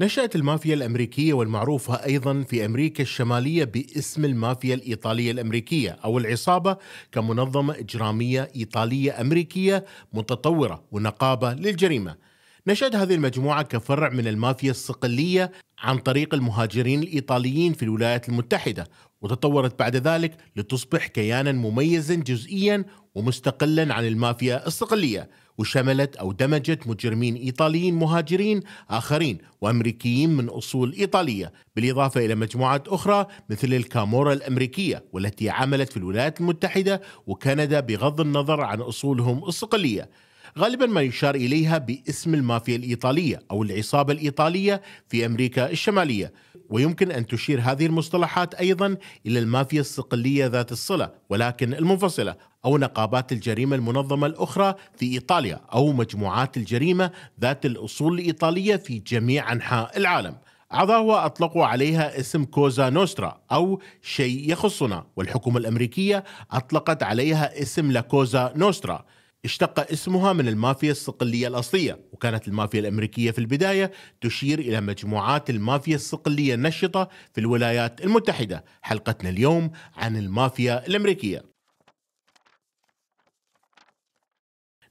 نشأت المافيا الأمريكية والمعروفة أيضا في أمريكا الشمالية باسم المافيا الإيطالية الأمريكية أو العصابة كمنظمة إجرامية إيطالية أمريكية متطورة ونقابة للجريمة. نشأت هذه المجموعة كفرع من المافيا الصقلية عن طريق المهاجرين الإيطاليين في الولايات المتحدة وتطورت بعد ذلك لتصبح كيانا مميزا جزئيا ومستقلا عن المافيا الصقلية وشملت أو دمجت مجرمين إيطاليين مهاجرين آخرين وأمريكيين من أصول إيطالية بالإضافة إلى مجموعات أخرى مثل الكامورا الأمريكية والتي عملت في الولايات المتحدة وكندا بغض النظر عن أصولهم الصقلية غالبا ما يشار إليها باسم المافيا الإيطالية أو العصابة الإيطالية في أمريكا الشمالية ويمكن أن تشير هذه المصطلحات أيضا إلى المافيا الصقلية ذات الصلة ولكن المنفصلة أو نقابات الجريمة المنظمة الأخرى في إيطاليا أو مجموعات الجريمة ذات الأصول الإيطالية في جميع أنحاء العالم أعضاء أطلقوا عليها اسم كوزا نوسترا أو شيء يخصنا والحكومة الأمريكية أطلقت عليها اسم لاكوزا نوسترا اشتق اسمها من المافيا الصقلية الأصلية وكانت المافيا الأمريكية في البداية تشير إلى مجموعات المافيا الصقلية النشطة في الولايات المتحدة حلقتنا اليوم عن المافيا الأمريكية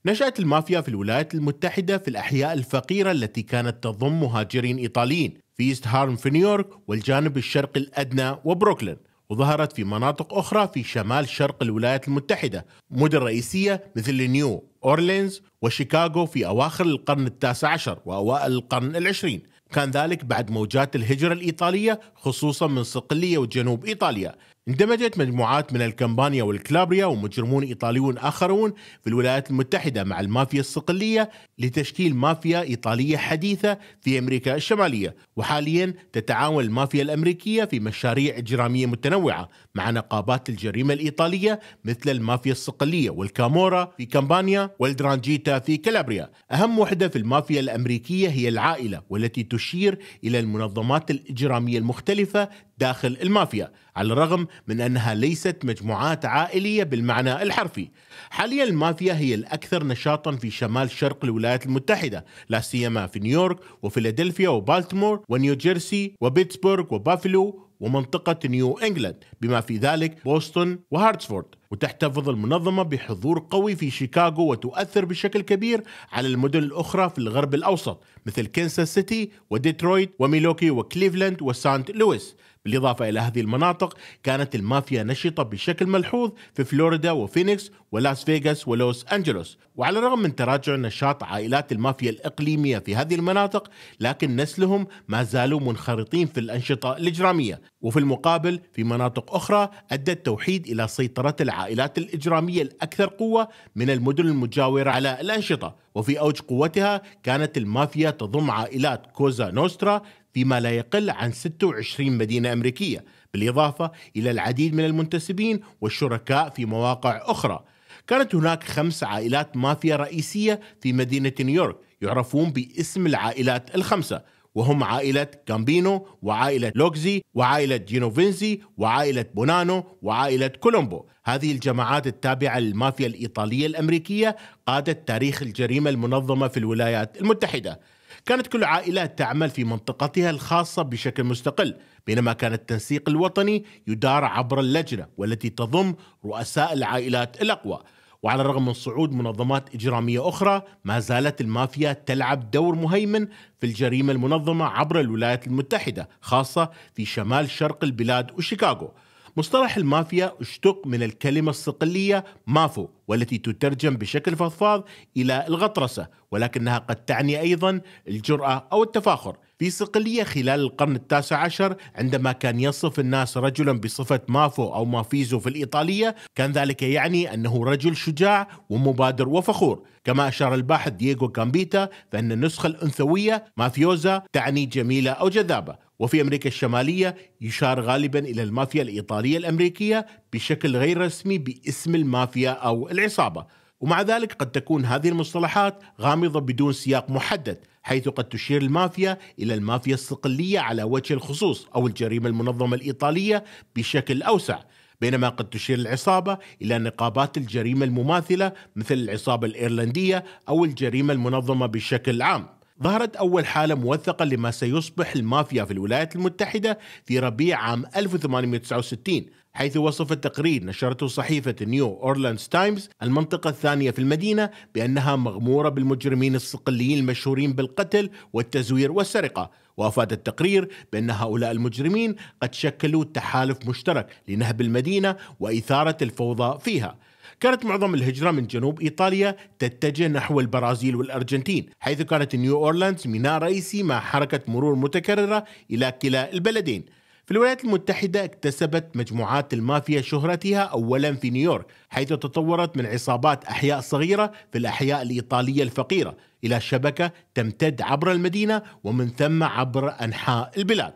نشأت المافيا في الولايات المتحدة في الأحياء الفقيرة التي كانت تضم مهاجرين إيطاليين في إيست هارم في نيويورك والجانب الشرقي الأدنى وبروكلين وظهرت في مناطق أخرى في شمال شرق الولايات المتحدة مدن رئيسية مثل نيو أورلينز وشيكاغو في أواخر القرن التاسع عشر وأوائل القرن العشرين كان ذلك بعد موجات الهجرة الإيطالية خصوصا من صقلية وجنوب إيطاليا اندمجت مجموعات من الكمبانيا والكلابريا ومجرمون إيطاليون آخرون في الولايات المتحدة مع المافيا الصقلية لتشكيل مافيا إيطالية حديثة في أمريكا الشمالية وحاليا تتعاون المافيا الأمريكية في مشاريع إجرامية متنوعة مع نقابات الجريمة الإيطالية مثل المافيا الصقلية والكامورا في كامبانيا والدرانجيتا في كالابريا أهم وحدة في المافيا الأمريكية هي العائلة والتي تشير إلى المنظمات الإجرامية المختلفة داخل المافيا على الرغم من أنها ليست مجموعات عائلية بالمعنى الحرفي حاليا المافيا هي الأكثر نشاطا في شمال شرق الولايات المتحدة لا سيما في نيويورك وفيلادلفيا وبالتمور ونيوجيرسي وبيتسبورغ وبافلو ومنطقة نيو إنجلاند بما في ذلك بوسطن وهارتسفورد وتحتفظ المنظمة بحضور قوي في شيكاغو وتؤثر بشكل كبير على المدن الأخرى في الغرب الأوسط مثل كنساس سيتي وديترويت وميلوكي وكليفلاند وسانت لويس بالإضافة إلى هذه المناطق كانت المافيا نشطة بشكل ملحوظ في فلوريدا وفينيكس ولاس فيغاس ولوس أنجلوس وعلى الرغم من تراجع نشاط عائلات المافيا الإقليمية في هذه المناطق لكن نسلهم ما زالوا منخرطين في الأنشطة الإجرامية وفي المقابل في مناطق أخرى أدى التوحيد إلى سيطرة العائلات الإجرامية الأكثر قوة من المدن المجاورة على الأنشطة وفي أوج قوتها كانت المافيا تضم عائلات كوزا نوسترا فيما لا يقل عن 26 مدينة أمريكية بالإضافة إلى العديد من المنتسبين والشركاء في مواقع أخرى كانت هناك خمس عائلات مافيا رئيسية في مدينة نيويورك يعرفون باسم العائلات الخمسة وهم عائلة كامبينو وعائلة لوكزي وعائلة جينوفينزي وعائلة بونانو وعائلة كولومبو هذه الجماعات التابعة للمافيا الإيطالية الأمريكية قادت تاريخ الجريمة المنظمة في الولايات المتحدة كانت كل عائلات تعمل في منطقتها الخاصة بشكل مستقل بينما كان التنسيق الوطني يدار عبر اللجنة والتي تضم رؤساء العائلات الأقوى وعلى الرغم من صعود منظمات إجرامية أخرى ما زالت المافيا تلعب دور مهيمن في الجريمة المنظمة عبر الولايات المتحدة خاصة في شمال شرق البلاد وشيكاغو مصطلح المافيا اشتق من الكلمة الصقلية مافو والتي تترجم بشكل فضفاض إلى الغطرسة ولكنها قد تعني أيضا الجرأة أو التفاخر في صقلية خلال القرن التاسع عشر عندما كان يصف الناس رجلا بصفة مافو أو مافيزو في الإيطالية كان ذلك يعني أنه رجل شجاع ومبادر وفخور كما أشار الباحث دييغو كامبيتا فإن النسخة الأنثوية مافيوزا تعني جميلة أو جذابة وفي أمريكا الشمالية يشار غالبا إلى المافيا الإيطالية الأمريكية بشكل غير رسمي باسم المافيا أو العصابة ومع ذلك قد تكون هذه المصطلحات غامضة بدون سياق محدد حيث قد تشير المافيا إلى المافيا الصقلية على وجه الخصوص أو الجريمة المنظمة الإيطالية بشكل أوسع بينما قد تشير العصابة إلى نقابات الجريمة المماثلة مثل العصابة الإيرلندية أو الجريمة المنظمة بشكل عام ظهرت أول حالة موثقة لما سيصبح المافيا في الولايات المتحدة في ربيع عام 1869 حيث وصف التقرير نشرته صحيفة نيو أورلاندز تايمز المنطقة الثانية في المدينة بأنها مغمورة بالمجرمين الصقليين المشهورين بالقتل والتزوير والسرقة وأفاد التقرير بأن هؤلاء المجرمين قد شكلوا تحالف مشترك لنهب المدينة وإثارة الفوضى فيها كانت معظم الهجرة من جنوب إيطاليا تتجه نحو البرازيل والأرجنتين حيث كانت نيو أورلاندز ميناء رئيسي مع حركة مرور متكررة إلى كلا البلدين في الولايات المتحدة اكتسبت مجموعات المافيا شهرتها أولا في نيويورك حيث تطورت من عصابات أحياء صغيرة في الأحياء الإيطالية الفقيرة إلى شبكة تمتد عبر المدينة ومن ثم عبر أنحاء البلاد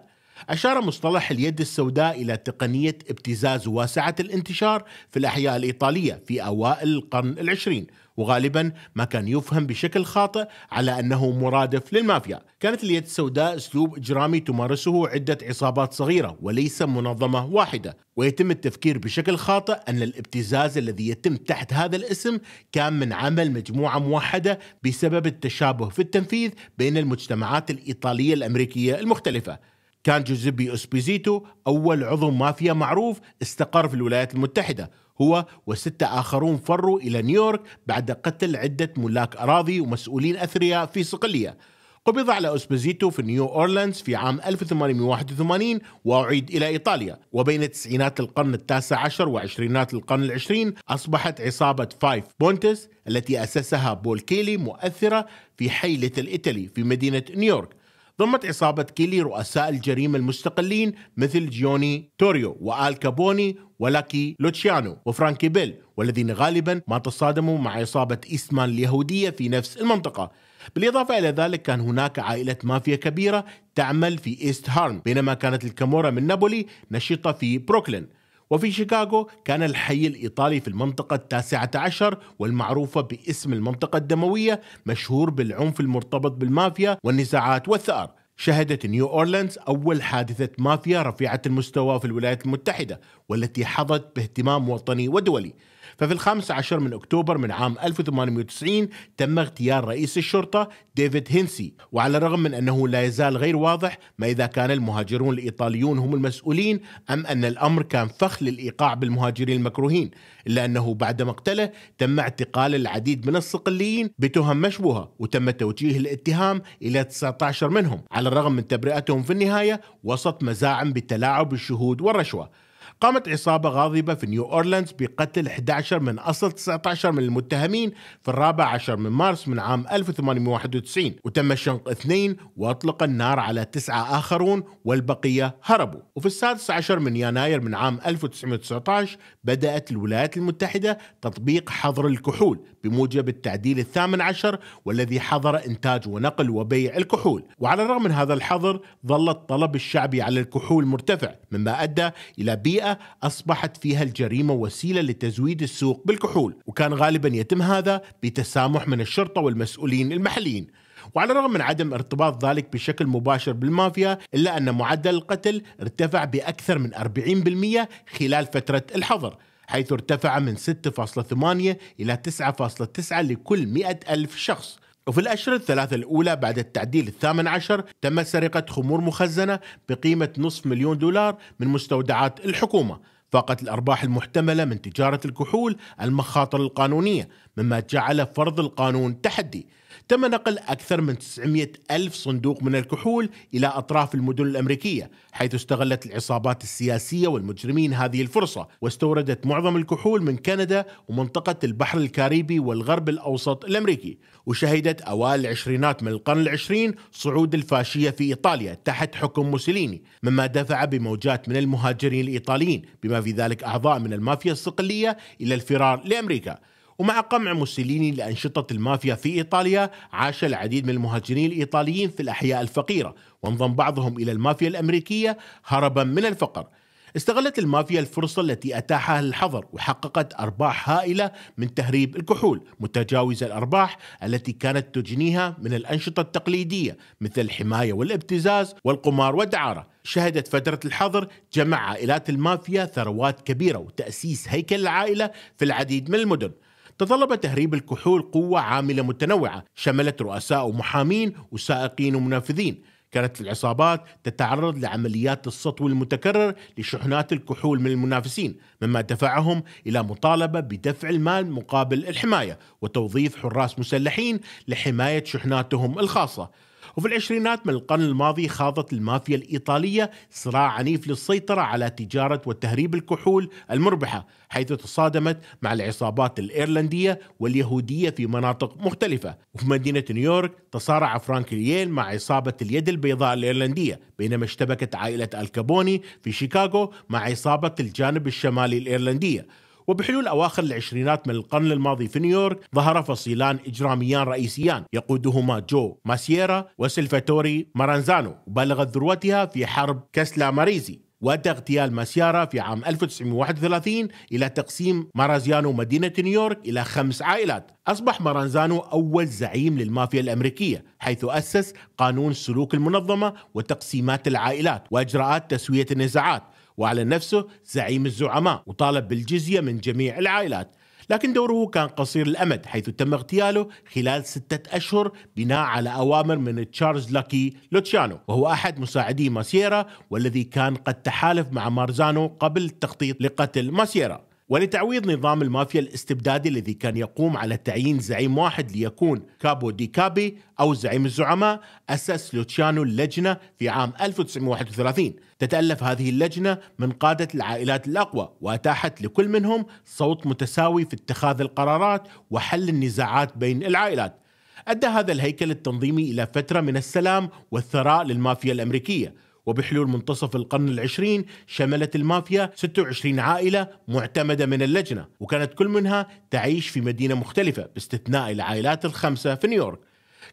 أشار مصطلح اليد السوداء إلى تقنية ابتزاز واسعة الانتشار في الأحياء الإيطالية في أوائل القرن العشرين وغالبا ما كان يفهم بشكل خاطئ على انه مرادف للمافيا، كانت اليد السوداء اسلوب اجرامي تمارسه عده عصابات صغيره وليس منظمه واحده، ويتم التفكير بشكل خاطئ ان الابتزاز الذي يتم تحت هذا الاسم كان من عمل مجموعه موحده بسبب التشابه في التنفيذ بين المجتمعات الايطاليه الامريكيه المختلفه، كان جوزيبي أسبيزيتو أول عضو مافيا معروف استقر في الولايات المتحدة هو وستة آخرون فروا إلى نيويورك بعد قتل عدة ملاك أراضي ومسؤولين أثرياء في صقلية قبض على اسبيزيتو في نيو أورلينز في عام 1881 وأعيد إلى إيطاليا وبين تسعينات القرن التاسع عشر وعشرينات القرن العشرين أصبحت عصابة فايف بونتس التي أسسها بول كيلي مؤثرة في حي ليتل إيطالي في مدينة نيويورك ضمت عصابة كيلي رؤساء الجريمة المستقلين مثل جيوني توريو وآل كابوني ولاكي لوتشيانو وفرانكي بيل والذين غالبا ما تصادموا مع عصابة إيستمان اليهودية في نفس المنطقة بالإضافة إلى ذلك كان هناك عائلة مافيا كبيرة تعمل في إيست هارم بينما كانت الكامورا من نابولي نشطة في بروكلين وفي شيكاغو كان الحي الإيطالي في المنطقة التاسعة عشر والمعروفة باسم المنطقة الدموية مشهور بالعنف المرتبط بالمافيا والنزاعات والثأر شهدت نيو أورلينز أول حادثة مافيا رفيعة المستوى في الولايات المتحدة والتي حظت باهتمام وطني ودولي ففي الخامس عشر من أكتوبر من عام 1890 تم اغتيال رئيس الشرطة ديفيد هينسي وعلى الرغم من أنه لا يزال غير واضح ما إذا كان المهاجرون الإيطاليون هم المسؤولين أم أن الأمر كان فخ للإيقاع بالمهاجرين المكروهين إلا أنه بعد مقتله تم اعتقال العديد من الصقليين بتهم مشبوهة وتم توجيه الاتهام إلى 19 منهم على الرغم من تبرئتهم في النهاية وسط مزاعم بالتلاعب بالشهود والرشوة قامت عصابة غاضبة في نيو أورلينز بقتل 11 من أصل 19 من المتهمين في الرابع عشر من مارس من عام 1891 وتم شنق اثنين وأطلق النار على تسعة آخرون والبقية هربوا وفي السادس عشر من يناير من عام 1919 بدأت الولايات المتحدة تطبيق حظر الكحول بموجب التعديل الثامن عشر والذي حظر إنتاج ونقل وبيع الكحول وعلى الرغم من هذا الحظر ظل الطلب الشعبي على الكحول مرتفع مما أدى إلى بيئة البيئة أصبحت فيها الجريمة وسيلة لتزويد السوق بالكحول وكان غالبا يتم هذا بتسامح من الشرطة والمسؤولين المحليين وعلى الرغم من عدم ارتباط ذلك بشكل مباشر بالمافيا إلا أن معدل القتل ارتفع بأكثر من 40% خلال فترة الحظر حيث ارتفع من 6.8 إلى 9.9 لكل 100 ألف شخص وفي الأشهر الثلاثة الأولى بعد التعديل الثامن عشر تم سرقة خمور مخزنة بقيمة نصف مليون دولار من مستودعات الحكومة فاقت الأرباح المحتملة من تجارة الكحول المخاطر القانونية مما جعل فرض القانون تحدي تم نقل أكثر من 900 ألف صندوق من الكحول إلى أطراف المدن الأمريكية حيث استغلت العصابات السياسية والمجرمين هذه الفرصة واستوردت معظم الكحول من كندا ومنطقة البحر الكاريبي والغرب الأوسط الأمريكي وشهدت أوائل العشرينات من القرن العشرين صعود الفاشية في إيطاليا تحت حكم موسوليني مما دفع بموجات من المهاجرين الإيطاليين بما في ذلك أعضاء من المافيا الصقلية إلى الفرار لأمريكا ومع قمع موسوليني لأنشطة المافيا في إيطاليا عاش العديد من المهاجرين الإيطاليين في الأحياء الفقيرة وانضم بعضهم إلى المافيا الأمريكية هربا من الفقر استغلت المافيا الفرصة التي أتاحها الحظر وحققت أرباح هائلة من تهريب الكحول متجاوزة الأرباح التي كانت تجنيها من الأنشطة التقليدية مثل الحماية والابتزاز والقمار والدعارة شهدت فترة الحظر جمع عائلات المافيا ثروات كبيرة وتأسيس هيكل العائلة في العديد من المدن تطلب تهريب الكحول قوة عاملة متنوعة شملت رؤساء ومحامين وسائقين ومنافذين كانت العصابات تتعرض لعمليات السطو المتكرر لشحنات الكحول من المنافسين مما دفعهم إلى مطالبة بدفع المال مقابل الحماية وتوظيف حراس مسلحين لحماية شحناتهم الخاصة وفي العشرينات من القرن الماضي خاضت المافيا الإيطالية صراع عنيف للسيطرة على تجارة وتهريب الكحول المربحة حيث تصادمت مع العصابات الإيرلندية واليهودية في مناطق مختلفة وفي مدينة نيويورك تصارع فرانك ليين مع عصابة اليد البيضاء الإيرلندية بينما اشتبكت عائلة الكابوني في شيكاغو مع عصابة الجانب الشمالي الإيرلندية وبحلول أواخر العشرينات من القرن الماضي في نيويورك ظهر فصيلان إجراميان رئيسيان يقودهما جو ماسييرا وسلفاتوري مارانزانو بلغت ذروتها في حرب كسلا ماريزي وأدى اغتيال ماسيارا في عام 1931 إلى تقسيم مارازيانو مدينة نيويورك إلى خمس عائلات أصبح مارانزانو أول زعيم للمافيا الأمريكية حيث أسس قانون سلوك المنظمة وتقسيمات العائلات وإجراءات تسوية النزاعات وعلى نفسه زعيم الزعماء وطالب بالجزية من جميع العائلات لكن دوره كان قصير الأمد حيث تم اغتياله خلال ستة أشهر بناء على أوامر من تشارلز لاكي لوتشانو وهو أحد مساعدي ماسيرا والذي كان قد تحالف مع مارزانو قبل التخطيط لقتل ماسيرا ولتعويض نظام المافيا الاستبدادي الذي كان يقوم على تعيين زعيم واحد ليكون كابو دي كابي أو زعيم الزعماء أسس لوتشانو اللجنة في عام 1931 تتألف هذه اللجنة من قادة العائلات الأقوى وأتاحت لكل منهم صوت متساوي في اتخاذ القرارات وحل النزاعات بين العائلات أدى هذا الهيكل التنظيمي إلى فترة من السلام والثراء للمافيا الأمريكية وبحلول منتصف القرن العشرين شملت المافيا 26 عائلة معتمدة من اللجنة وكانت كل منها تعيش في مدينة مختلفة باستثناء العائلات الخمسة في نيويورك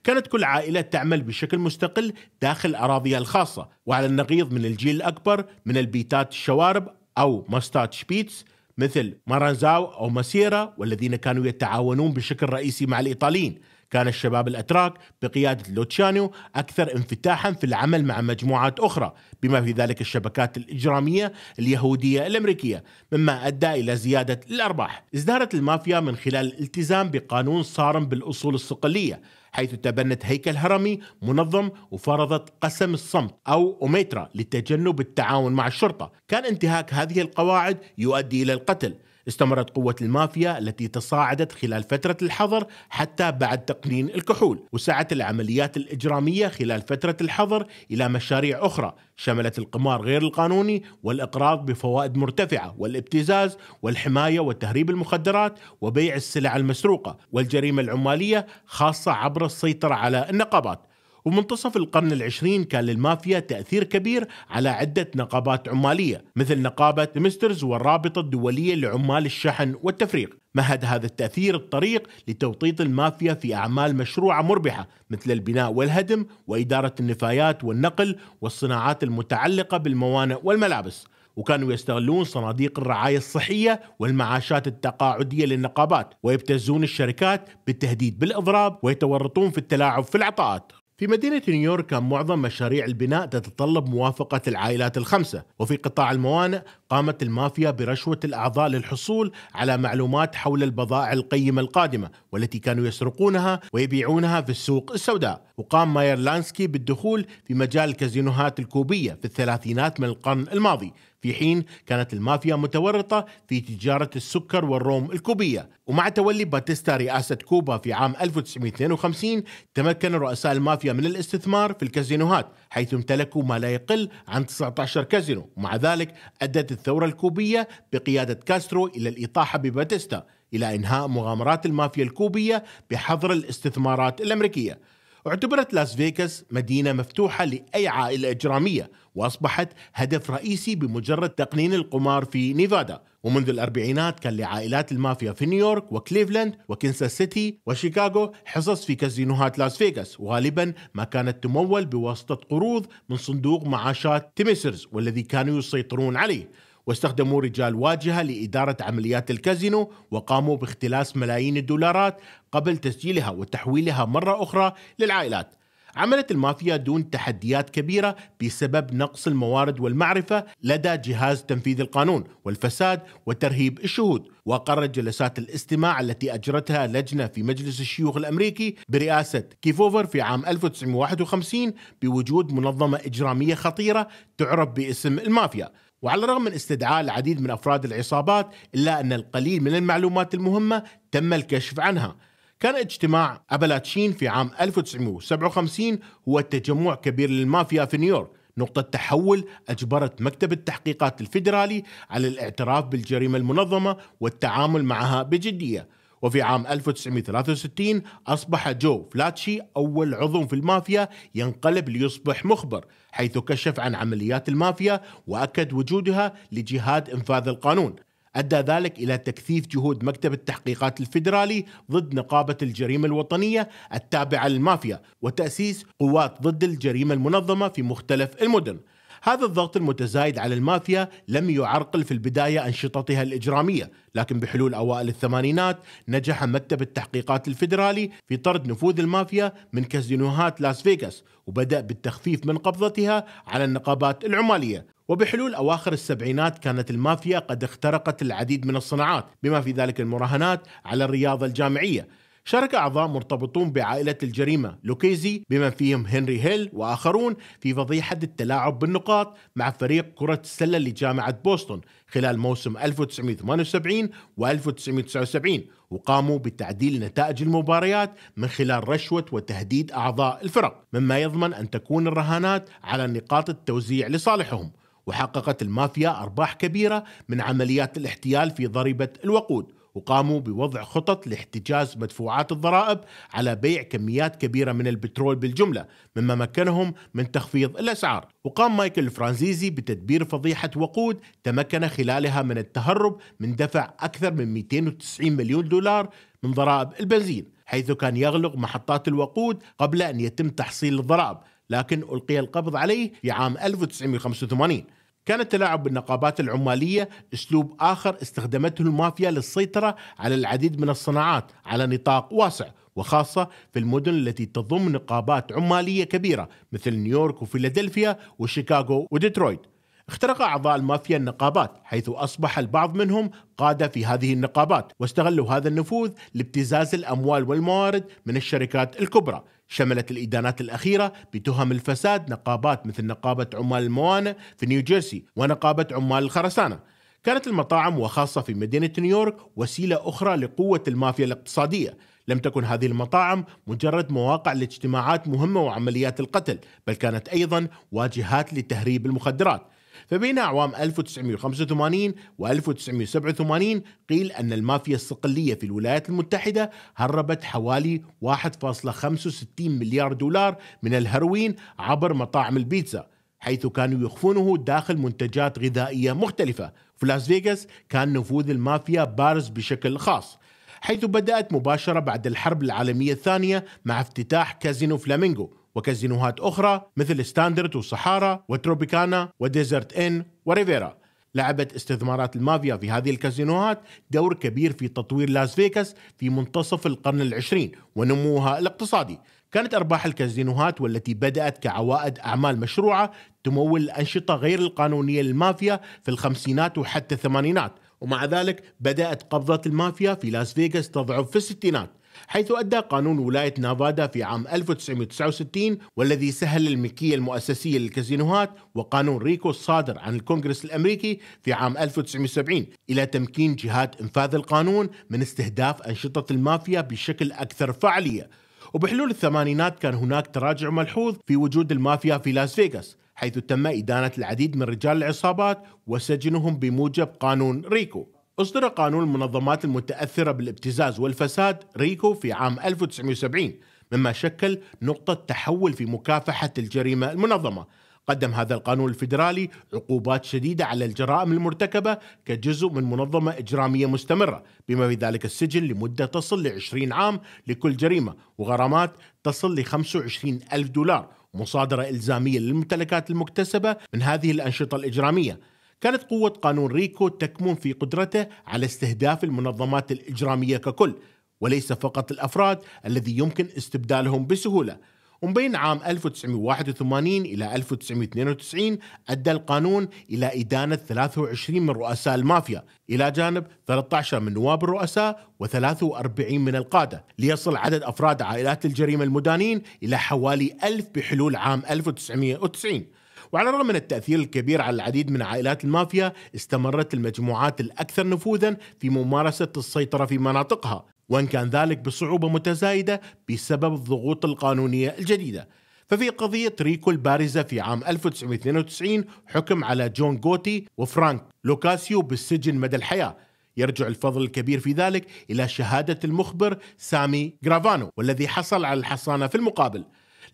كانت كل عائلة تعمل بشكل مستقل داخل أراضيها الخاصة وعلى النقيض من الجيل الأكبر من البيتات الشوارب أو ماستات شبيتس مثل مارانزاو أو ماسيرا والذين كانوا يتعاونون بشكل رئيسي مع الإيطاليين كان الشباب الأتراك بقيادة لوتشانيو أكثر انفتاحا في العمل مع مجموعات أخرى بما في ذلك الشبكات الإجرامية اليهودية الأمريكية مما أدى إلى زيادة الأرباح ازدهرت المافيا من خلال الالتزام بقانون صارم بالأصول الصقلية حيث تبنت هيكل هرمي منظم وفرضت قسم الصمت أو أوميترا لتجنب التعاون مع الشرطة كان انتهاك هذه القواعد يؤدي إلى القتل استمرت قوة المافيا التي تصاعدت خلال فترة الحظر حتى بعد تقنين الكحول وسعت العمليات الإجرامية خلال فترة الحظر إلى مشاريع أخرى شملت القمار غير القانوني والإقراض بفوائد مرتفعة والابتزاز والحماية وتهريب المخدرات وبيع السلع المسروقة والجريمة العمالية خاصة عبر السيطرة على النقابات ومنتصف القرن العشرين كان للمافيا تأثير كبير على عدة نقابات عمالية مثل نقابة مسترز والرابطة الدولية لعمال الشحن والتفريغ مهد هذا التأثير الطريق لتوطيط المافيا في أعمال مشروعة مربحة مثل البناء والهدم وإدارة النفايات والنقل والصناعات المتعلقة بالموانئ والملابس وكانوا يستغلون صناديق الرعاية الصحية والمعاشات التقاعدية للنقابات ويبتزون الشركات بالتهديد بالإضراب ويتورطون في التلاعب في العطاءات في مدينة نيويورك معظم مشاريع البناء تتطلب موافقة العائلات الخمسة وفي قطاع الموانئ قامت المافيا برشوة الأعضاء للحصول على معلومات حول البضائع القيمة القادمة والتي كانوا يسرقونها ويبيعونها في السوق السوداء وقام ماير لانسكي بالدخول في مجال الكازينوهات الكوبية في الثلاثينات من القرن الماضي في حين كانت المافيا متورطة في تجارة السكر والروم الكوبية ومع تولي باتيستا رئاسة كوبا في عام 1952 تمكن رؤساء المافيا من الاستثمار في الكازينوهات حيث امتلكوا ما لا يقل عن 19 كازينو ومع ذلك أدت الثورة الكوبية بقيادة كاسترو إلى الإطاحة بباتيستا إلى إنهاء مغامرات المافيا الكوبية بحظر الاستثمارات الأمريكية اعتبرت لاس فيغاس مدينة مفتوحة لأي عائلة إجرامية وأصبحت هدف رئيسي بمجرد تقنين القمار في نيفادا ومنذ الأربعينات كان لعائلات المافيا في نيويورك وكليفلاند وكنسا سيتي وشيكاغو حصص في كازينوهات لاس فيغاس وغالبا ما كانت تمول بواسطة قروض من صندوق معاشات تيميسرز والذي كانوا يسيطرون عليه واستخدموا رجال واجهة لإدارة عمليات الكازينو وقاموا باختلاس ملايين الدولارات قبل تسجيلها وتحويلها مرة أخرى للعائلات عملت المافيا دون تحديات كبيرة بسبب نقص الموارد والمعرفة لدى جهاز تنفيذ القانون والفساد وترهيب الشهود وأقرت جلسات الاستماع التي أجرتها لجنة في مجلس الشيوخ الأمريكي برئاسة كيفوفر في عام 1951 بوجود منظمة إجرامية خطيرة تعرف باسم المافيا وعلى الرغم من استدعاء العديد من أفراد العصابات إلا أن القليل من المعلومات المهمة تم الكشف عنها كان اجتماع أبلاتشين في عام 1957 هو تجمع كبير للمافيا في نيويورك نقطة تحول أجبرت مكتب التحقيقات الفيدرالي على الاعتراف بالجريمة المنظمة والتعامل معها بجدية وفي عام 1963 أصبح جو فلاتشي أول عضو في المافيا ينقلب ليصبح مخبر حيث كشف عن عمليات المافيا وأكد وجودها لجهاد إنفاذ القانون أدى ذلك إلى تكثيف جهود مكتب التحقيقات الفيدرالي ضد نقابة الجريمة الوطنية التابعة للمافيا وتأسيس قوات ضد الجريمة المنظمة في مختلف المدن هذا الضغط المتزايد على المافيا لم يعرقل في البداية أنشطتها الإجرامية لكن بحلول أوائل الثمانينات نجح مكتب التحقيقات الفيدرالي في طرد نفوذ المافيا من كازينوهات لاس فيغاس وبدأ بالتخفيف من قبضتها على النقابات العمالية وبحلول أواخر السبعينات كانت المافيا قد اخترقت العديد من الصناعات بما في ذلك المراهنات على الرياضة الجامعية شارك أعضاء مرتبطون بعائلة الجريمة لوكيزي بمن فيهم هنري هيل وآخرون في فضيحة التلاعب بالنقاط مع فريق كرة السلة لجامعة بوسطن خلال موسم 1978 و 1979 وقاموا بتعديل نتائج المباريات من خلال رشوة وتهديد أعضاء الفرق مما يضمن أن تكون الرهانات على نقاط التوزيع لصالحهم وحققت المافيا أرباح كبيرة من عمليات الاحتيال في ضريبة الوقود وقاموا بوضع خطط لاحتجاز مدفوعات الضرائب على بيع كميات كبيرة من البترول بالجملة مما مكنهم من تخفيض الأسعار وقام مايكل فرانزيزي بتدبير فضيحة وقود تمكن خلالها من التهرب من دفع أكثر من 290 مليون دولار من ضرائب البنزين حيث كان يغلق محطات الوقود قبل أن يتم تحصيل الضرائب لكن ألقي القبض عليه في عام 1985 كان التلاعب بالنقابات العمالية أسلوب آخر استخدمته المافيا للسيطرة على العديد من الصناعات على نطاق واسع وخاصة في المدن التي تضم نقابات عمالية كبيرة مثل نيويورك وفيلادلفيا وشيكاغو وديترويت اخترق أعضاء المافيا النقابات حيث أصبح البعض منهم قادة في هذه النقابات واستغلوا هذا النفوذ لابتزاز الأموال والموارد من الشركات الكبرى شملت الإدانات الأخيرة بتهم الفساد نقابات مثل نقابة عمال الموانئ في نيوجيرسي ونقابة عمال الخرسانة كانت المطاعم وخاصة في مدينة نيويورك وسيلة أخرى لقوة المافيا الاقتصادية لم تكن هذه المطاعم مجرد مواقع لاجتماعات مهمة وعمليات القتل بل كانت أيضا واجهات لتهريب المخدرات فبين أعوام 1985 و 1987 قيل أن المافيا الصقلية في الولايات المتحدة هربت حوالي 1.65 مليار دولار من الهروين عبر مطاعم البيتزا حيث كانوا يخفونه داخل منتجات غذائية مختلفة في لاس فيغاس كان نفوذ المافيا بارز بشكل خاص حيث بدأت مباشرة بعد الحرب العالمية الثانية مع افتتاح كازينو فلامينغو وكازينوهات أخرى مثل ستاندرد وصحارى وتروبيكانا وديزرت إن وريفيرا لعبت استثمارات المافيا في هذه الكازينوهات دور كبير في تطوير لاس فيغاس في منتصف القرن العشرين ونموها الاقتصادي كانت أرباح الكازينوهات والتي بدأت كعوائد أعمال مشروعة تمول الأنشطة غير القانونية للمافيا في الخمسينات وحتى الثمانينات ومع ذلك بدأت قبضة المافيا في لاس فيغاس تضعف في الستينات حيث أدى قانون ولاية نافادا في عام 1969 والذي سهل الملكية المؤسسية للكازينوهات وقانون ريكو الصادر عن الكونغرس الأمريكي في عام 1970 إلى تمكين جهات إنفاذ القانون من استهداف أنشطة المافيا بشكل أكثر فعالية وبحلول الثمانينات كان هناك تراجع ملحوظ في وجود المافيا في لاس فيغاس حيث تم إدانة العديد من رجال العصابات وسجنهم بموجب قانون ريكو أصدر قانون المنظمات المتأثرة بالابتزاز والفساد ريكو في عام 1970 مما شكل نقطة تحول في مكافحة الجريمة المنظمة قدم هذا القانون الفيدرالي عقوبات شديدة على الجرائم المرتكبة كجزء من منظمة إجرامية مستمرة بما في ذلك السجن لمدة تصل لعشرين عام لكل جريمة وغرامات تصل لخمسة وعشرين ألف دولار مصادرة إلزامية للممتلكات المكتسبة من هذه الأنشطة الإجرامية كانت قوة قانون ريكو تكمن في قدرته على استهداف المنظمات الإجرامية ككل وليس فقط الأفراد الذي يمكن استبدالهم بسهولة ومن بين عام 1981 إلى 1992 أدى القانون إلى إدانة 23 من رؤساء المافيا إلى جانب 13 من نواب الرؤساء و43 من القادة ليصل عدد أفراد عائلات الجريمة المدانين إلى حوالي 1000 بحلول عام 1990 وعلى الرغم من التأثير الكبير على العديد من عائلات المافيا استمرت المجموعات الأكثر نفوذا في ممارسة السيطرة في مناطقها وإن كان ذلك بصعوبة متزايدة بسبب الضغوط القانونية الجديدة ففي قضية ريكو البارزة في عام 1992 حكم على جون جوتي وفرانك لوكاسيو بالسجن مدى الحياة يرجع الفضل الكبير في ذلك إلى شهادة المخبر سامي جرافانو والذي حصل على الحصانة في المقابل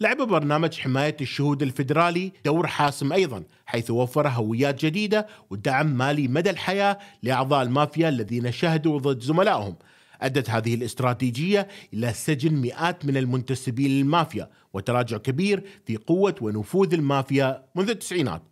لعب برنامج حماية الشهود الفدرالي دور حاسم أيضا حيث وفر هويات جديدة ودعم مالي مدى الحياة لأعضاء المافيا الذين شهدوا ضد زملائهم أدت هذه الاستراتيجية إلى سجن مئات من المنتسبين للمافيا وتراجع كبير في قوة ونفوذ المافيا منذ التسعينات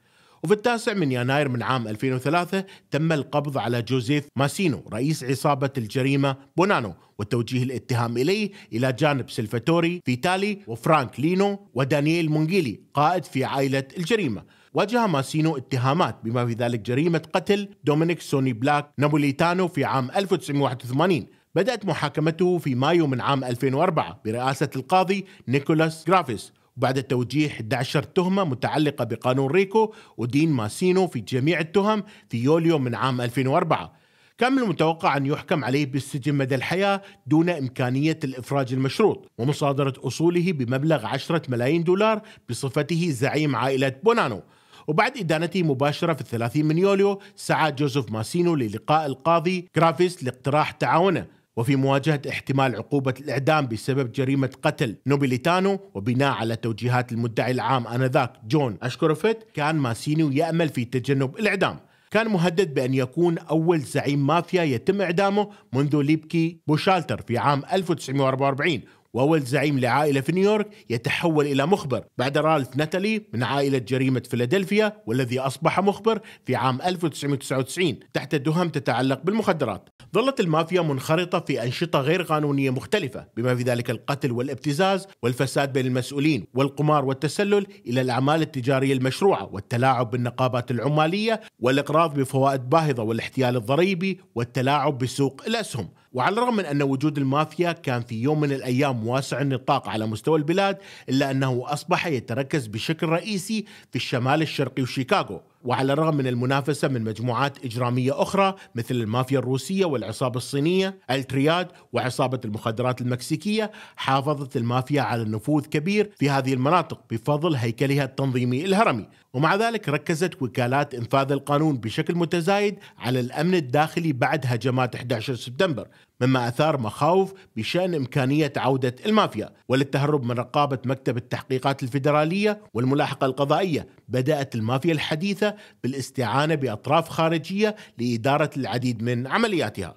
وفي التاسع من يناير من عام 2003 تم القبض على جوزيف ماسينو رئيس عصابة الجريمة بونانو وتوجيه الاتهام إليه إلى جانب سلفاتوري فيتالي وفرانك لينو ودانييل مونجيلي قائد في عائلة الجريمة واجه ماسينو اتهامات بما في ذلك جريمة قتل دومينيك سوني بلاك نابوليتانو في عام 1981 بدأت محاكمته في مايو من عام 2004 برئاسة القاضي نيكولاس جرافيس وبعد توجيه 11 تهمة متعلقة بقانون ريكو ودين ماسينو في جميع التهم في يوليو من عام 2004 كان من المتوقع أن يحكم عليه بالسجن مدى الحياة دون إمكانية الإفراج المشروط ومصادرة أصوله بمبلغ 10 ملايين دولار بصفته زعيم عائلة بونانو وبعد إدانته مباشرة في الثلاثين من يوليو سعى جوزيف ماسينو للقاء القاضي كرافيس لاقتراح تعاونه وفي مواجهة احتمال عقوبة الإعدام بسبب جريمة قتل نوبيليتانو وبناء على توجيهات المدعي العام آنذاك جون أشكروفيت كان ماسينيو يأمل في تجنب الإعدام كان مهدد بأن يكون أول زعيم مافيا يتم إعدامه منذ ليبكي بوشالتر في عام 1944 وأول زعيم لعائلة في نيويورك يتحول إلى مخبر بعد رالف ناتالي من عائلة جريمة فيلادلفيا والذي أصبح مخبر في عام 1999 تحت تهم تتعلق بالمخدرات ظلت المافيا منخرطة في أنشطة غير قانونية مختلفة بما في ذلك القتل والابتزاز والفساد بين المسؤولين والقمار والتسلل إلى الأعمال التجارية المشروعة والتلاعب بالنقابات العمالية والإقراض بفوائد باهظة والاحتيال الضريبي والتلاعب بسوق الأسهم وعلى الرغم من أن وجود المافيا كان في يوم من الأيام واسع النطاق على مستوى البلاد إلا أنه أصبح يتركز بشكل رئيسي في الشمال الشرقي وشيكاغو وعلى الرغم من المنافسة من مجموعات إجرامية أخرى مثل المافيا الروسية والعصابة الصينية الترياد وعصابة المخدرات المكسيكية حافظت المافيا على نفوذ كبير في هذه المناطق بفضل هيكلها التنظيمي الهرمي ومع ذلك ركزت وكالات إنفاذ القانون بشكل متزايد على الأمن الداخلي بعد هجمات 11 سبتمبر مما أثار مخاوف بشأن إمكانية عودة المافيا وللتهرب من رقابة مكتب التحقيقات الفيدرالية والملاحقة القضائية بدأت المافيا الحديثة بالاستعانة بأطراف خارجية لإدارة العديد من عملياتها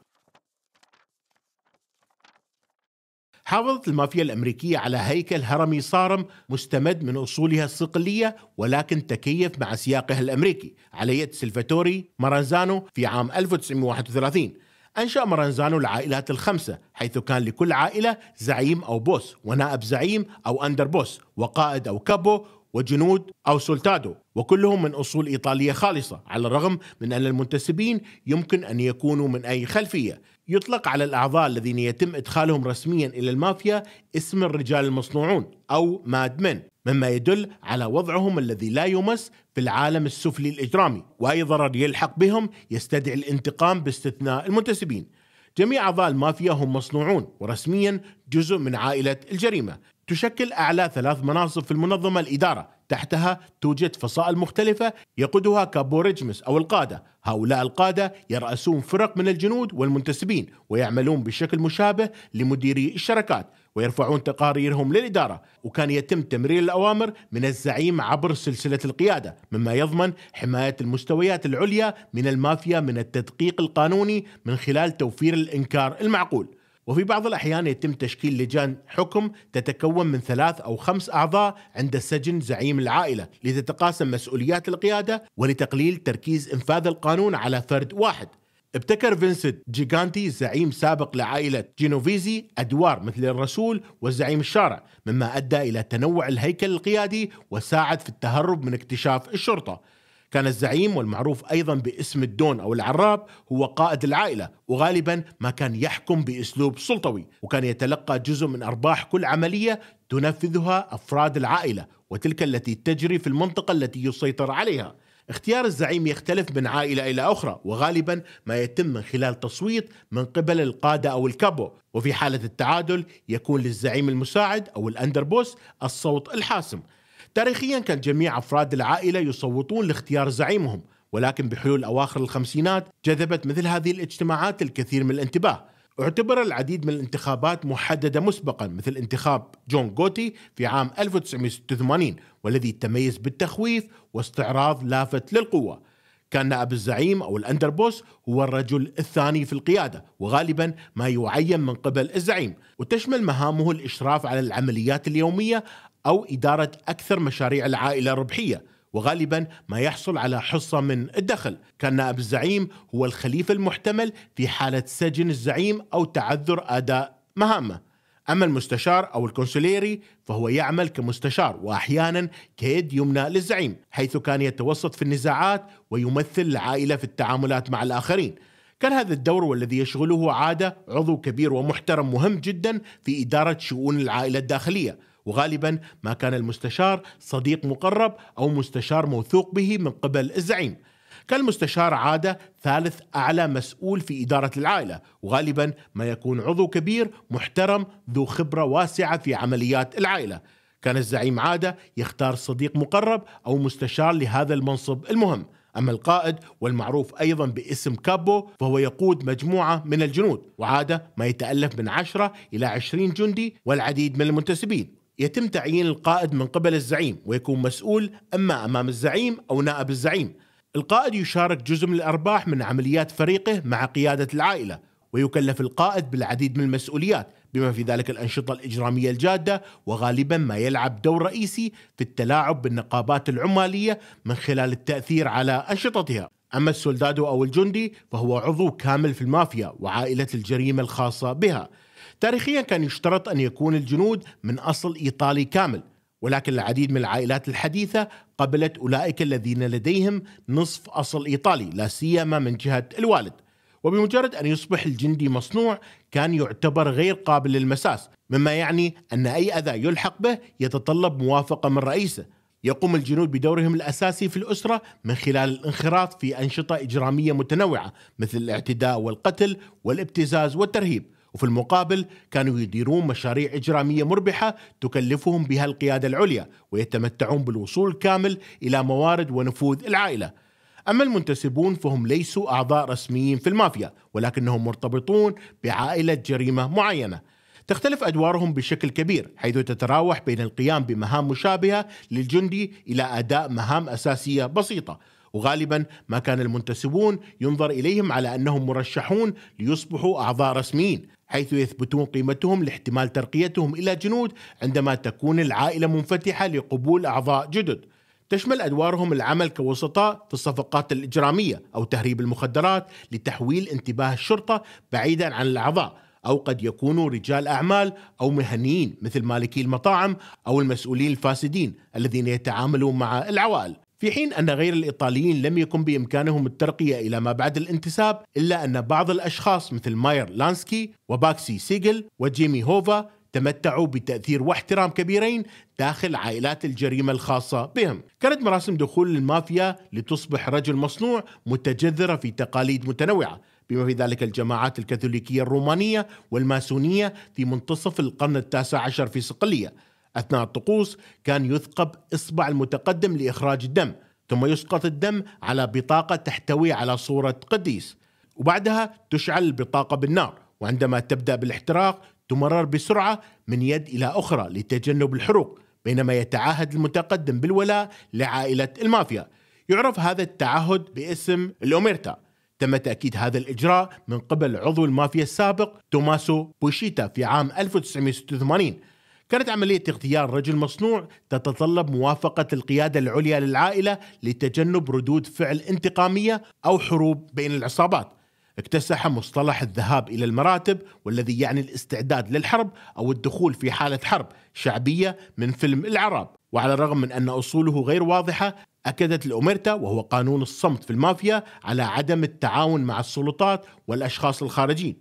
حافظت المافيا الأمريكية على هيكل هرمي صارم مستمد من أصولها الصقلية ولكن تكيف مع سياقها الأمريكي على يد سلفاتوري مارانزانو في عام 1931 أنشأ مارنزانو العائلات الخمسة حيث كان لكل عائلة زعيم أو بوس ونائب زعيم أو أندر بوس وقائد أو كابو وجنود أو سولتادو وكلهم من أصول إيطالية خالصة على الرغم من أن المنتسبين يمكن أن يكونوا من أي خلفية يطلق على الأعضاء الذين يتم إدخالهم رسميا إلى المافيا اسم الرجال المصنوعون أو ماد من مما يدل على وضعهم الذي لا يمس في العالم السفلي الإجرامي وأي ضرر يلحق بهم يستدعي الانتقام باستثناء المنتسبين جميع أعضاء المافيا هم مصنوعون ورسميا جزء من عائلة الجريمة تشكل أعلى ثلاث مناصب في المنظمة الإدارة تحتها توجد فصائل مختلفة يقودها كابوريجمس أو القادة هؤلاء القادة يرأسون فرق من الجنود والمنتسبين ويعملون بشكل مشابه لمديري الشركات ويرفعون تقاريرهم للإدارة وكان يتم تمرير الأوامر من الزعيم عبر سلسلة القيادة مما يضمن حماية المستويات العليا من المافيا من التدقيق القانوني من خلال توفير الإنكار المعقول وفي بعض الأحيان يتم تشكيل لجان حكم تتكون من ثلاث أو خمس أعضاء عند السجن زعيم العائلة لتتقاسم مسؤوليات القيادة ولتقليل تركيز إنفاذ القانون على فرد واحد ابتكر فينسنت جيجانتي زعيم سابق لعائلة جينوفيزي أدوار مثل الرسول وزعيم الشارع مما أدى إلى تنوع الهيكل القيادي وساعد في التهرب من اكتشاف الشرطة كان الزعيم والمعروف أيضا باسم الدون أو العراب هو قائد العائلة وغالبا ما كان يحكم بأسلوب سلطوي وكان يتلقى جزء من أرباح كل عملية تنفذها أفراد العائلة وتلك التي تجري في المنطقة التي يسيطر عليها اختيار الزعيم يختلف من عائلة إلى أخرى وغالبا ما يتم من خلال تصويت من قبل القادة أو الكابو وفي حالة التعادل يكون للزعيم المساعد أو الأندربوس الصوت الحاسم تاريخيا كان جميع أفراد العائلة يصوتون لاختيار زعيمهم ولكن بحلول أواخر الخمسينات جذبت مثل هذه الاجتماعات الكثير من الانتباه اعتبر العديد من الانتخابات محددة مسبقا مثل انتخاب جون جوتي في عام 1986 والذي تميز بالتخويف واستعراض لافت للقوة كان نائب الزعيم أو الأندربوس هو الرجل الثاني في القيادة وغالبا ما يعين من قبل الزعيم وتشمل مهامه الإشراف على العمليات اليومية أو إدارة أكثر مشاريع العائلة ربحية وغالبا ما يحصل على حصة من الدخل كان نائب الزعيم هو الخليفة المحتمل في حالة سجن الزعيم أو تعذر أداء مهامه أما المستشار أو الكونسوليري فهو يعمل كمستشار وأحيانا كيد يمنى للزعيم حيث كان يتوسط في النزاعات ويمثل العائلة في التعاملات مع الآخرين كان هذا الدور والذي يشغله عادة عضو كبير ومحترم مهم جدا في إدارة شؤون العائلة الداخلية وغالبا ما كان المستشار صديق مقرب أو مستشار موثوق به من قبل الزعيم كان المستشار عادة ثالث أعلى مسؤول في إدارة العائلة وغالبا ما يكون عضو كبير محترم ذو خبرة واسعة في عمليات العائلة كان الزعيم عادة يختار صديق مقرب أو مستشار لهذا المنصب المهم أما القائد والمعروف أيضا باسم كابو فهو يقود مجموعة من الجنود وعادة ما يتألف من 10 إلى 20 جندي والعديد من المنتسبين يتم تعيين القائد من قبل الزعيم ويكون مسؤول اما امام الزعيم او نائب الزعيم. القائد يشارك جزء من الارباح من عمليات فريقه مع قياده العائله، ويكلف القائد بالعديد من المسؤوليات بما في ذلك الانشطه الاجراميه الجاده وغالبا ما يلعب دور رئيسي في التلاعب بالنقابات العماليه من خلال التاثير على انشطتها. اما السولدادو او الجندي فهو عضو كامل في المافيا وعائله الجريمه الخاصه بها. تاريخيا كان يشترط أن يكون الجنود من أصل إيطالي كامل ولكن العديد من العائلات الحديثة قبلت أولئك الذين لديهم نصف أصل إيطالي لا سيما من جهة الوالد وبمجرد أن يصبح الجندي مصنوع كان يعتبر غير قابل للمساس مما يعني أن أي أذى يلحق به يتطلب موافقة من رئيسه يقوم الجنود بدورهم الأساسي في الأسرة من خلال الانخراط في أنشطة إجرامية متنوعة مثل الاعتداء والقتل والابتزاز والترهيب وفي المقابل كانوا يديرون مشاريع إجرامية مربحة تكلفهم بها القيادة العليا ويتمتعون بالوصول الكامل إلى موارد ونفوذ العائلة أما المنتسبون فهم ليسوا أعضاء رسميين في المافيا ولكنهم مرتبطون بعائلة جريمة معينة تختلف أدوارهم بشكل كبير حيث تتراوح بين القيام بمهام مشابهة للجندي إلى أداء مهام أساسية بسيطة وغالبا ما كان المنتسبون ينظر اليهم على انهم مرشحون ليصبحوا اعضاء رسميين حيث يثبتون قيمتهم لاحتمال ترقيتهم إلى جنود عندما تكون العائلة منفتحة لقبول أعضاء جدد تشمل أدوارهم العمل كوسطاء في الصفقات الإجرامية أو تهريب المخدرات لتحويل انتباه الشرطة بعيدا عن الأعضاء أو قد يكونوا رجال أعمال أو مهنيين مثل مالكي المطاعم أو المسؤولين الفاسدين الذين يتعاملون مع العوائل في حين أن غير الإيطاليين لم يكن بإمكانهم الترقية إلى ما بعد الانتساب إلا أن بعض الأشخاص مثل ماير لانسكي وباكسي سيجل وجيمي هوفا تمتعوا بتأثير واحترام كبيرين داخل عائلات الجريمة الخاصة بهم كانت مراسم دخول المافيا لتصبح رجل مصنوع متجذرة في تقاليد متنوعة بما في ذلك الجماعات الكاثوليكية الرومانية والماسونية في منتصف القرن التاسع عشر في صقلية أثناء الطقوس كان يثقب إصبع المتقدم لإخراج الدم ثم يسقط الدم على بطاقة تحتوي على صورة قديس وبعدها تشعل البطاقة بالنار وعندما تبدأ بالاحتراق تمرر بسرعة من يد إلى أخرى لتجنب الحروق بينما يتعاهد المتقدم بالولاء لعائلة المافيا يعرف هذا التعهد باسم الأوميرتا تم تأكيد هذا الإجراء من قبل عضو المافيا السابق توماسو بوشيتا في عام 1986 كانت عملية اغتيال رجل مصنوع تتطلب موافقة القيادة العليا للعائلة لتجنب ردود فعل انتقامية أو حروب بين العصابات اكتسح مصطلح الذهاب إلى المراتب والذي يعني الاستعداد للحرب أو الدخول في حالة حرب شعبية من فيلم العرب وعلى الرغم من أن أصوله غير واضحة أكدت الأميرتا وهو قانون الصمت في المافيا على عدم التعاون مع السلطات والأشخاص الخارجين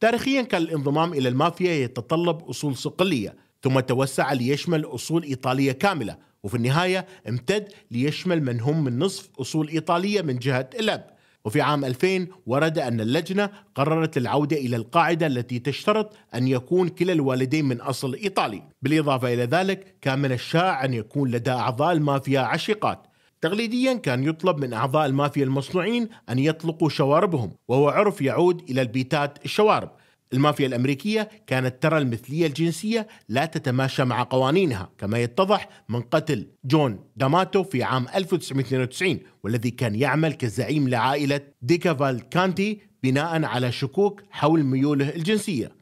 تاريخيا كان الانضمام إلى المافيا يتطلب أصول صقلية ثم توسع ليشمل أصول إيطالية كاملة وفي النهاية امتد ليشمل من هم من نصف أصول إيطالية من جهة الأب وفي عام 2000 ورد أن اللجنة قررت العودة إلى القاعدة التي تشترط أن يكون كلا الوالدين من أصل إيطالي بالإضافة إلى ذلك كان من الشائع أن يكون لدى أعضاء المافيا عشيقات تقليديا كان يطلب من أعضاء المافيا المصنوعين أن يطلقوا شواربهم وهو عرف يعود إلى البيتات الشوارب المافيا الامريكيه كانت ترى المثليه الجنسيه لا تتماشى مع قوانينها كما يتضح من قتل جون داماتو في عام 1992 والذي كان يعمل كزعيم لعائله ديكافال كانتي بناء على شكوك حول ميوله الجنسيه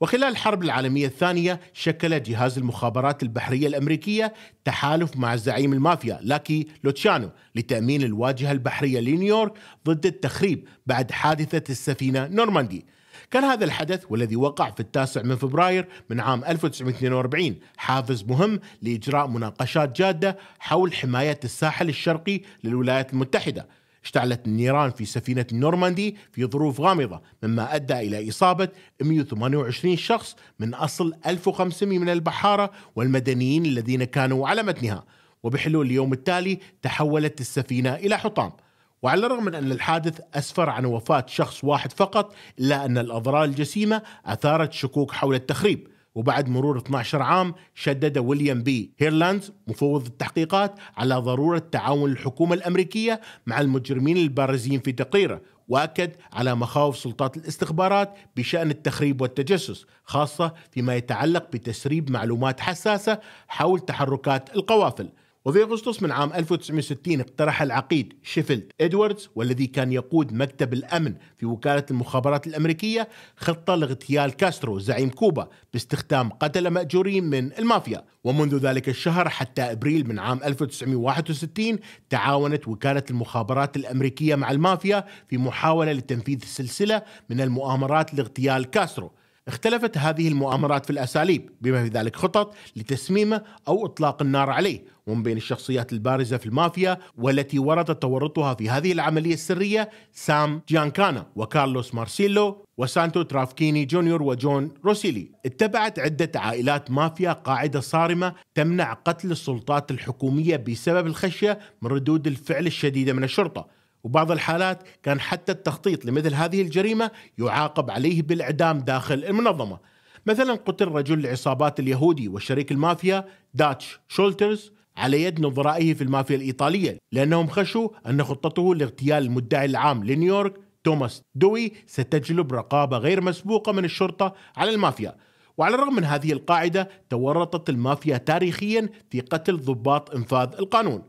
وخلال الحرب العالمية الثانية شكل جهاز المخابرات البحرية الأمريكية تحالف مع زعيم المافيا لاكي لوتشانو لتأمين الواجهة البحرية لنيويورك ضد التخريب بعد حادثة السفينة نورماندي كان هذا الحدث والذي وقع في التاسع من فبراير من عام 1942 حافز مهم لإجراء مناقشات جادة حول حماية الساحل الشرقي للولايات المتحدة اشتعلت النيران في سفينة النورماندي في ظروف غامضة مما أدى إلى إصابة 128 شخص من أصل 1500 من البحارة والمدنيين الذين كانوا على متنها وبحلول اليوم التالي تحولت السفينة إلى حطام وعلى الرغم من أن الحادث أسفر عن وفاة شخص واحد فقط إلا أن الأضرار الجسيمة أثارت شكوك حول التخريب وبعد مرور 12 عام شدد ويليام بي هيرلاندز مفوض التحقيقات على ضرورة تعاون الحكومة الأمريكية مع المجرمين البارزين في تقريره واكد على مخاوف سلطات الاستخبارات بشان التخريب والتجسس خاصه فيما يتعلق بتسريب معلومات حساسه حول تحركات القوافل وفي أغسطس من عام 1960 اقترح العقيد شيفيلد إدواردز والذي كان يقود مكتب الأمن في وكالة المخابرات الأمريكية خطة لاغتيال كاسترو زعيم كوبا باستخدام قتلة مأجورين من المافيا ومنذ ذلك الشهر حتى أبريل من عام 1961 تعاونت وكالة المخابرات الأمريكية مع المافيا في محاولة لتنفيذ سلسلة من المؤامرات لاغتيال كاسترو اختلفت هذه المؤامرات في الأساليب بما في ذلك خطط لتسميمه أو إطلاق النار عليه ومن بين الشخصيات البارزة في المافيا والتي ورد تورطها في هذه العملية السرية سام جيانكانا وكارلوس مارسيلو وسانتو ترافكيني جونيور وجون روسيلي اتبعت عدة عائلات مافيا قاعدة صارمة تمنع قتل السلطات الحكومية بسبب الخشية من ردود الفعل الشديدة من الشرطة وبعض الحالات كان حتى التخطيط لمثل هذه الجريمة يعاقب عليه بالإعدام داخل المنظمة مثلا قتل رجل العصابات اليهودي وشريك المافيا داتش شولترز على يد نظرائه في المافيا الإيطالية لأنهم خشوا أن خطته لاغتيال المدعي العام لنيويورك توماس دوي ستجلب رقابة غير مسبوقة من الشرطة على المافيا وعلى الرغم من هذه القاعدة تورطت المافيا تاريخيا في قتل ضباط إنفاذ القانون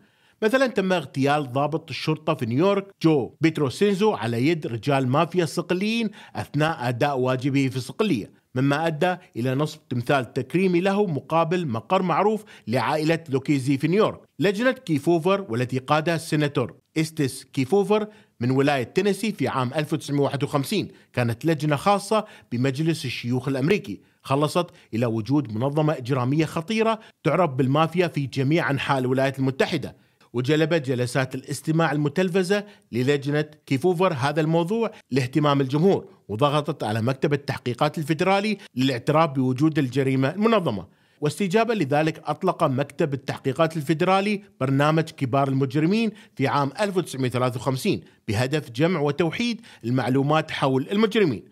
مثلا تم اغتيال ضابط الشرطة في نيويورك جو بيتروسينزو على يد رجال مافيا صقليين أثناء أداء واجبه في صقلية مما أدى إلى نصب تمثال تكريمي له مقابل مقر معروف لعائلة لوكيزي في نيويورك لجنة كيفوفر والتي قادها السيناتور استس كيفوفر من ولاية تينيسي في عام 1951 كانت لجنة خاصة بمجلس الشيوخ الأمريكي خلصت إلى وجود منظمة إجرامية خطيرة تعرف بالمافيا في جميع أنحاء الولايات المتحدة وجلبت جلسات الاستماع المتلفزة للجنة كيفوفر هذا الموضوع لاهتمام الجمهور وضغطت على مكتب التحقيقات الفيدرالي للاعتراف بوجود الجريمة المنظمة واستجابة لذلك أطلق مكتب التحقيقات الفيدرالي برنامج كبار المجرمين في عام 1953 بهدف جمع وتوحيد المعلومات حول المجرمين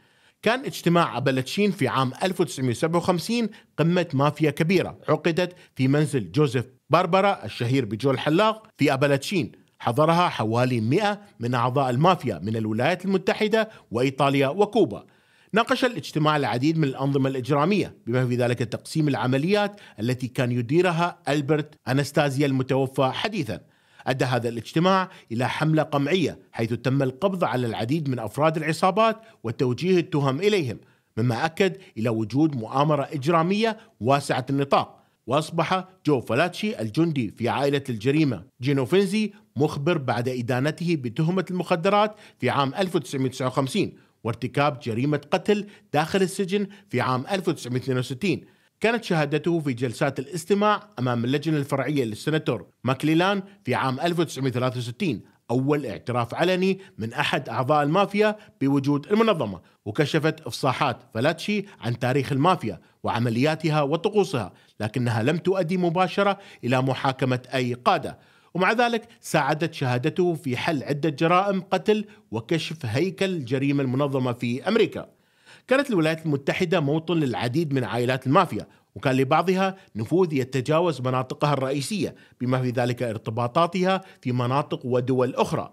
كان اجتماع أبلتشين في عام 1957 قمة مافيا كبيرة عقدت في منزل جوزيف باربرا الشهير بجو الحلاق في أبلاتشين حضرها حوالي 100 من أعضاء المافيا من الولايات المتحدة وإيطاليا وكوبا ناقش الاجتماع العديد من الأنظمة الإجرامية بما في ذلك تقسيم العمليات التي كان يديرها ألبرت أنستازيا المتوفى حديثا أدى هذا الاجتماع إلى حملة قمعية حيث تم القبض على العديد من أفراد العصابات وتوجيه التهم إليهم مما أكد إلى وجود مؤامرة إجرامية واسعة النطاق وأصبح جو فالاتشي الجندي في عائلة الجريمة جينوفينزي مخبر بعد إدانته بتهمة المخدرات في عام 1959 وارتكاب جريمة قتل داخل السجن في عام 1962 كانت شهادته في جلسات الاستماع أمام اللجنة الفرعية للسناتور ماكليلان في عام 1963 أول اعتراف علني من أحد أعضاء المافيا بوجود المنظمة وكشفت إفصاحات فلاتشي عن تاريخ المافيا وعملياتها وطقوسها لكنها لم تؤدي مباشرة إلى محاكمة أي قادة ومع ذلك ساعدت شهادته في حل عدة جرائم قتل وكشف هيكل الجريمة المنظمة في أمريكا كانت الولايات المتحدة موطن للعديد من عائلات المافيا وكان لبعضها نفوذ يتجاوز مناطقها الرئيسية بما في ذلك ارتباطاتها في مناطق ودول أخرى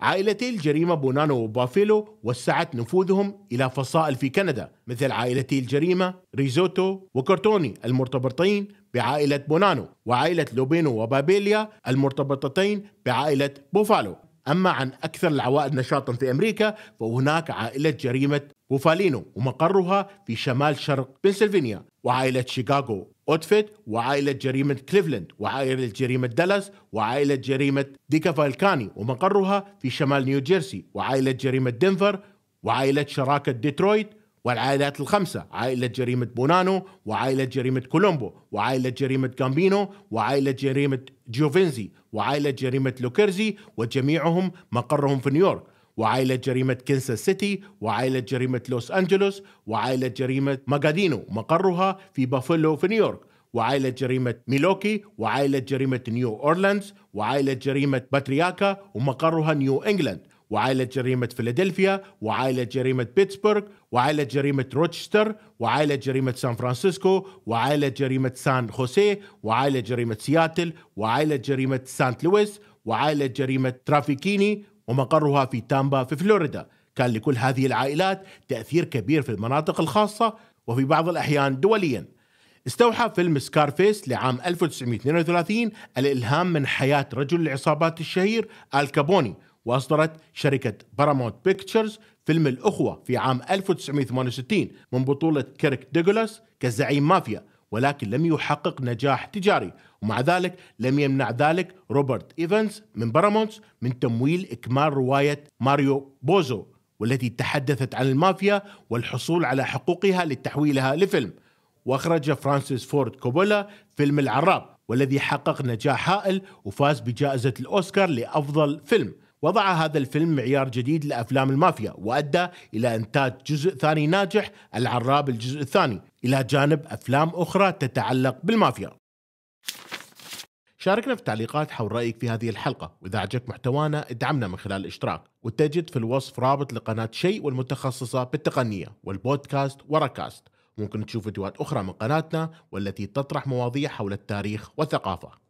عائلتي الجريمة بونانو وبافيلو وسعت نفوذهم إلى فصائل في كندا مثل عائلتي الجريمة ريزوتو وكرتوني المرتبطين بعائلة بونانو وعائلة لوبينو وبابيليا المرتبطتين بعائلة بوفالو أما عن أكثر العوائل نشاطا في أمريكا فهناك عائلة جريمة بوفالينو ومقرها في شمال شرق بنسلفانيا وعائلة شيكاغو أوتفيت وعائلة جريمة كليفلاند وعائلة جريمة دالاس وعائلة جريمة ديكا فالكاني ومقرها في شمال نيوجيرسي وعائلة جريمة دنفر وعائلة شراكة ديترويت والعائلات الخمسة عائلة جريمة بونانو وعائلة جريمة كولومبو وعائلة جريمة كامبينو وعائلة جريمة جوفينزي وعائلة جريمة لوكيرزي وجميعهم مقرهم في نيويورك وعائلة جريمة كنسا سيتي وعائلة جريمة لوس أنجلوس وعائلة جريمة ماغادينو مقرها في بافلو في نيويورك وعائلة جريمة ميلوكي وعائلة جريمة نيو أورلاندز وعائلة جريمة باترياكا ومقرها نيو إنجلاند وعائلة جريمة فيلادلفيا وعائلة جريمة بيتسبرغ وعائلة جريمة روتشستر وعائلة جريمة سان فرانسيسكو وعائلة جريمة سان خوسيه وعائلة جريمة سياتل وعائلة جريمة سانت لويس وعائلة جريمة ترافيكيني ومقرها في تامبا في فلوريدا كان لكل هذه العائلات تأثير كبير في المناطق الخاصة وفي بعض الأحيان دوليا استوحى فيلم سكارفيس لعام 1932 الإلهام من حياة رجل العصابات الشهير الكابوني وأصدرت شركة بارامونت بيكتشرز فيلم الأخوة في عام 1968 من بطولة كيرك ديغولاس كزعيم مافيا ولكن لم يحقق نجاح تجاري ومع ذلك لم يمنع ذلك روبرت إيفنز من بارامونتس من تمويل إكمال رواية ماريو بوزو والتي تحدثت عن المافيا والحصول على حقوقها لتحويلها لفيلم وأخرج فرانسيس فورد كوبولا فيلم العراب والذي حقق نجاح هائل وفاز بجائزة الأوسكار لأفضل فيلم وضع هذا الفيلم معيار جديد لأفلام المافيا وأدى إلى إنتاج جزء ثاني ناجح العراب الجزء الثاني إلى جانب أفلام أخرى تتعلق بالمافيا شاركنا في التعليقات حول رأيك في هذه الحلقة وإذا عجبك محتوانا ادعمنا من خلال الاشتراك وتجد في الوصف رابط لقناة شيء والمتخصصة بالتقنية والبودكاست وراكاست ممكن تشوف فيديوهات أخرى من قناتنا والتي تطرح مواضيع حول التاريخ والثقافة